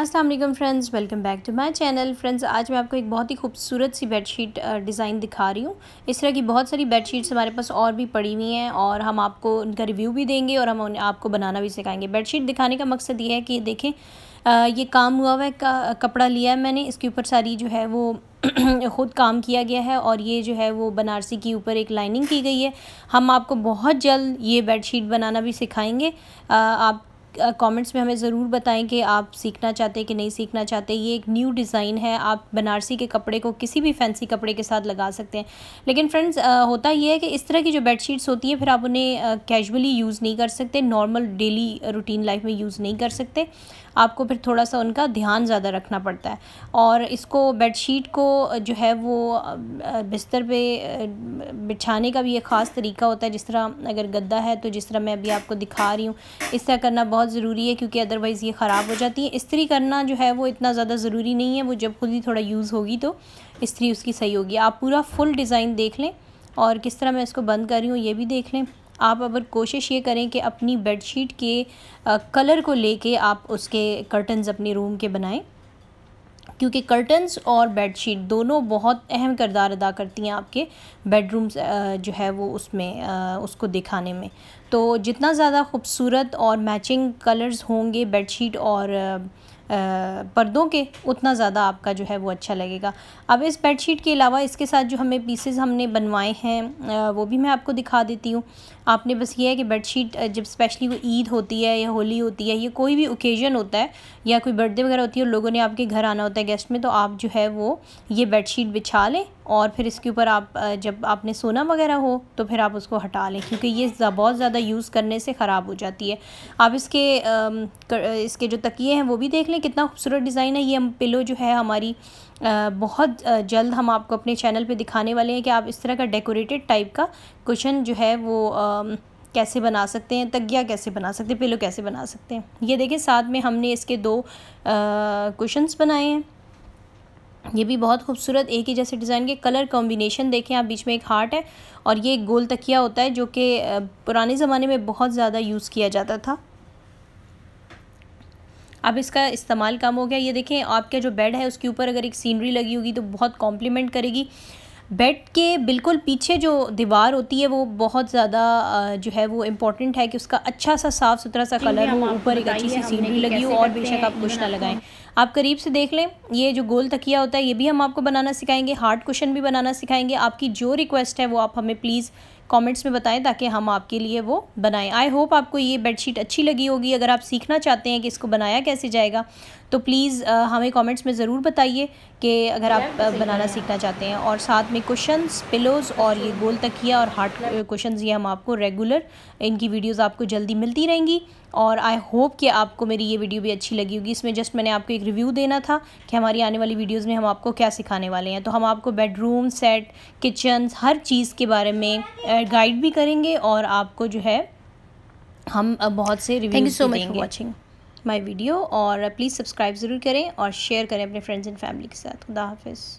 Aslam friends welcome back to my channel friends आज मैं आपको एक बहुत ही खूबसूरत सी बेडशीट डिज़ाइन दिखा रही हूँ इस तरह की बहुत सारी बेडशीट्स हमारे पास और भी पड़ी हुई हैं और हम आपको उनका रिव्यू भी देंगे और हम आपको बनाना भी सिखाएंगे बेडशीट दिखाने का मकसद ये है कि देखें ये काम हुआ हुआ है का, कपड़ा लिया है मैंने इसके ऊपर सारी जो है वो ख़ुद काम किया गया है और ये जो है वो बनारसी के ऊपर एक लाइनिंग की गई है हम आपको बहुत जल्द ये बेडशीट बनाना भी सिखाएंगे आप कमेंट्स में हमें ज़रूर बताएं कि आप सीखना चाहते हैं कि नहीं सीखना चाहते ये एक न्यू डिज़ाइन है आप बनारसी के कपड़े को किसी भी फैंसी कपड़े के साथ लगा सकते हैं लेकिन फ्रेंड्स होता ये है कि इस तरह की जो बेडशीट्स होती हैं फिर आप उन्हें कैजुअली यूज़ नहीं कर सकते नॉर्मल डेली रूटीन लाइफ में यूज़ नहीं कर सकते आपको फिर थोड़ा सा उनका ध्यान ज़्यादा रखना पड़ता है और इसको बेडशीट को जो है वो बिस्तर पे बिछाने का भी एक ख़ास तरीका होता है जिस तरह अगर गद्दा है तो जिस तरह मैं अभी आपको दिखा रही हूँ इस तरह करना बहुत ज़रूरी है क्योंकि अदरवाइज़ ये ख़राब हो जाती है इस्तरी करना जो है वो इतना ज़्यादा ज़रूरी नहीं है वो जब खुद ही थोड़ा यूज़ होगी तो इस्त्री उसकी सही होगी आप पूरा फुल डिज़ाइन देख लें और किस तरह मैं इसको बंद कर रही हूँ ये भी देख लें आप अगर कोशिश ये करें कि अपनी बेडशीट के कलर को लेके आप उसके कर्टन्स अपने रूम के बनाएं क्योंकि कर्टन्स और बेडशीट दोनों बहुत अहम करदार अदा करती हैं आपके बेडरूम्स जो है वो उसमें उसको दिखाने में तो जितना ज़्यादा खूबसूरत और मैचिंग कलर्स होंगे बेडशीट और पर्दों के उतना ज़्यादा आपका जो है वो अच्छा लगेगा अब इस बेडशीट के अलावा इसके साथ जो हमें पीसेज हमने बनवाए हैं वो भी मैं आपको दिखा देती हूँ आपने बस ये है कि बेडशीट जब स्पेशली वो ईद होती है या होली होती है या कोई भी ओकेजन होता है या कोई बर्थडे वगैरह होती है और लोगों ने आपके घर आना होता है गेस्ट में तो आप जो है वो ये बेडशीट बिछा लें और फिर इसके ऊपर आप जब आपने सोना वगैरह हो तो फिर आप उसको हटा लें क्योंकि ये बहुत ज़्यादा यूज़ करने से ख़राब हो जाती है आप इसके इसके जो तकिए हैं वो भी देख लें कितना खूबसूरत डिज़ाइन है ये हम पिलो जो है हमारी बहुत जल्द हम आपको अपने चैनल पे दिखाने वाले हैं कि आप इस तरह का डेकोरेटेड टाइप का कुशन जो है वो कैसे बना सकते हैं तगिया कैसे बना सकते हैं पिलो कैसे बना सकते हैं ये देखें साथ में हमने इसके दो कुशंस बनाए हैं ये भी बहुत खूबसूरत एक ही जैसे डिज़ाइन के कलर कॉम्बिनेशन देखें आप बीच में एक हार्ट है और ये एक गोल तकिया होता है जो कि पुराने ज़माने में बहुत ज़्यादा यूज़ किया जाता था अब इसका इस्तेमाल कम हो गया ये देखें आपका जो बेड है उसके ऊपर अगर एक सीनरी लगी होगी तो बहुत कॉम्प्लीमेंट करेगी बेड के बिल्कुल पीछे जो दीवार होती है वो बहुत ज़्यादा जो है वो इम्पॉर्टेंट है कि उसका अच्छा सा साफ़ सुथरा सा कलर हो ऊपर एक अच्छी सी सीनरी लगी हो और बेशक आप कुछ ना लगाएं तो। आप करीब से देख लें ये जो गोल तकिया होता है ये भी हम आपको बनाना सिखाएंगे हार्ड क्वेश्चन भी बनाना सिखाएंगे आपकी जो रिक्वेस्ट है वो आप हमें प्लीज़ कमेंट्स में बताएं ताकि हम आपके लिए वो बनाएं आई होप आपको ये बेडशीट अच्छी लगी होगी अगर आप सीखना चाहते हैं कि इसको बनाया कैसे जाएगा तो प्लीज़ हमें कमेंट्स में ज़रूर बताइए कि अगर आप बनाना सीखना चाहते हैं और साथ में क्वेश्चन पिलोज़ और ये गोल तकिया और हार्ट क्वेश्चन ये हम आपको रेगुलर इनकी वीडियोज़ आपको जल्दी मिलती रहेंगी और आई होप कि आपको मेरी ये वीडियो भी अच्छी लगी होगी इसमें जस्ट मैंने आपको एक रिव्यू देना था कि हमारी आने वाली वीडियोज़ में हम आपको क्या सिखाने वाले हैं तो हम आपको बेडरूम सेट किचन हर चीज़ के बारे में गाइड भी करेंगे और आपको जो है हम बहुत से review so much for watching my video और प्लीज़ सब्सक्राइब ज़रूर करें और शेयर करें अपने फ्रेंड्स एंड फैमिली के साथ खुदा हाफिज़